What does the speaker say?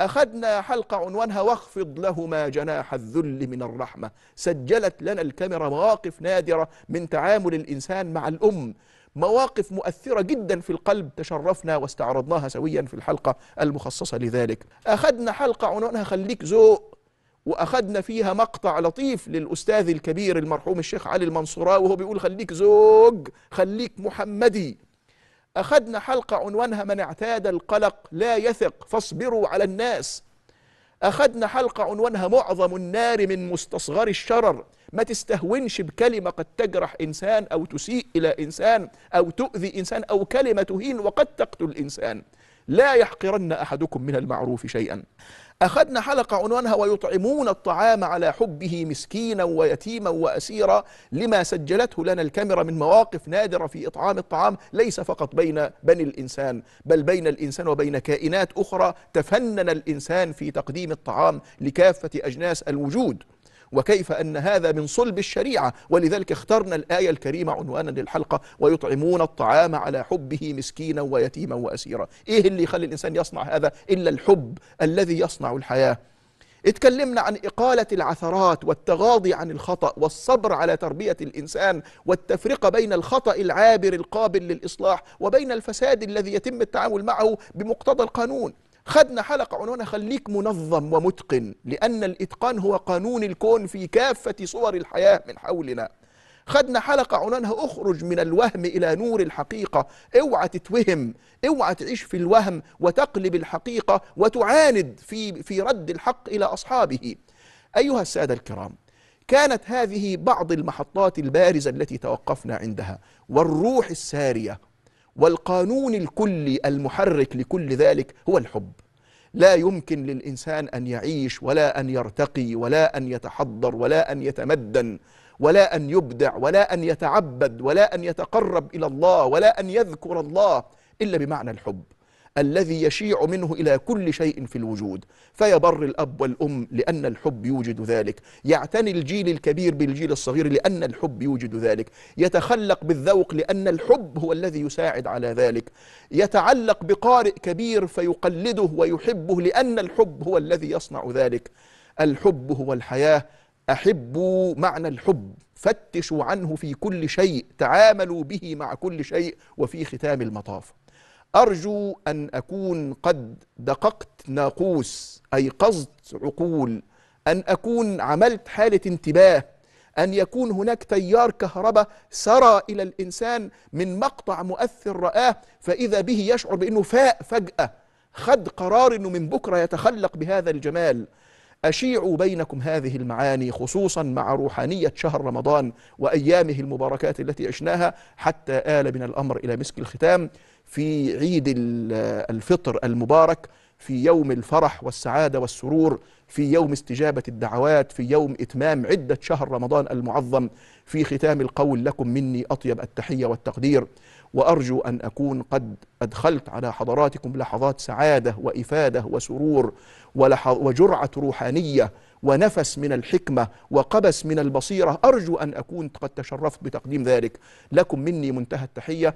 أخذنا حلقة عنوانها واخفض لهما جناح الذل من الرحمة سجلت لنا الكاميرا مواقف نادرة من تعامل الإنسان مع الأم مواقف مؤثرة جدا في القلب تشرفنا واستعرضناها سويا في الحلقة المخصصة لذلك أخذنا حلقة عنوانها خليك ذوق وأخذنا فيها مقطع لطيف للأستاذ الكبير المرحوم الشيخ علي المنصورة وهو بيقول خليك زوج خليك محمدي أخذنا حلقة عنوانها من اعتاد القلق لا يثق فاصبروا على الناس أخذنا حلقة عنوانها معظم النار من مستصغر الشرر ما تستهونش بكلمة قد تجرح إنسان أو تسيء إلى إنسان أو تؤذي إنسان أو كلمة تهين وقد تقتل إنسان لا يحقرن أحدكم من المعروف شيئا أخذنا حلقة عنوانها ويطعمون الطعام على حبه مسكينا ويتيما وأسيرا لما سجلته لنا الكاميرا من مواقف نادرة في إطعام الطعام ليس فقط بين بني الإنسان بل بين الإنسان وبين كائنات أخرى تفنن الإنسان في تقديم الطعام لكافة أجناس الوجود وكيف أن هذا من صلب الشريعة ولذلك اخترنا الآية الكريمة عنوانا للحلقة ويطعمون الطعام على حبه مسكينا ويتيما وأسيرا إيه اللي يخلي الإنسان يصنع هذا إلا الحب الذي يصنع الحياة اتكلمنا عن إقالة العثرات والتغاضي عن الخطأ والصبر على تربية الإنسان والتفرقة بين الخطأ العابر القابل للإصلاح وبين الفساد الذي يتم التعامل معه بمقتضى القانون خدنا حلقة عنوانها خليك منظم ومتقن لأن الإتقان هو قانون الكون في كافة صور الحياة من حولنا خدنا حلقة عنوانها اخرج من الوهم إلى نور الحقيقة اوعى تتوهم اوعى تعيش في الوهم وتقلب الحقيقة وتعاند في, في رد الحق إلى أصحابه أيها السادة الكرام كانت هذه بعض المحطات البارزة التي توقفنا عندها والروح السارية والقانون الكلي المحرك لكل ذلك هو الحب لا يمكن للإنسان أن يعيش ولا أن يرتقي ولا أن يتحضر ولا أن يتمدن ولا أن يبدع ولا أن يتعبد ولا أن يتقرب إلى الله ولا أن يذكر الله إلا بمعنى الحب الذي يشيع منه إلى كل شيء في الوجود فيبر الأب والأم لأن الحب يوجد ذلك يعتني الجيل الكبير بالجيل الصغير لأن الحب يوجد ذلك يتخلق بالذوق لأن الحب هو الذي يساعد على ذلك يتعلق بقارئ كبير فيقلده ويحبه لأن الحب هو الذي يصنع ذلك الحب هو الحياة أحبوا معنى الحب فتشوا عنه في كل شيء تعاملوا به مع كل شيء وفي ختام المطاف أرجو أن أكون قد دققت ناقوس أيقظت عقول أن أكون عملت حالة انتباه أن يكون هناك تيار كهرباء سرى إلى الإنسان من مقطع مؤثر رآه فإذا به يشعر بأنه فاء فجأة خد قرار أنه من بكرة يتخلق بهذا الجمال أشيعوا بينكم هذه المعاني خصوصا مع روحانية شهر رمضان وأيامه المباركات التي عشناها حتى آل من الأمر إلى مسك الختام في عيد الفطر المبارك في يوم الفرح والسعادة والسرور في يوم استجابة الدعوات في يوم إتمام عدة شهر رمضان المعظم في ختام القول لكم مني أطيب التحية والتقدير وأرجو أن أكون قد أدخلت على حضراتكم لحظات سعادة وإفادة وسرور وجرعة روحانية ونفس من الحكمة وقبس من البصيرة أرجو أن أكون قد تشرفت بتقديم ذلك لكم مني منتهى التحية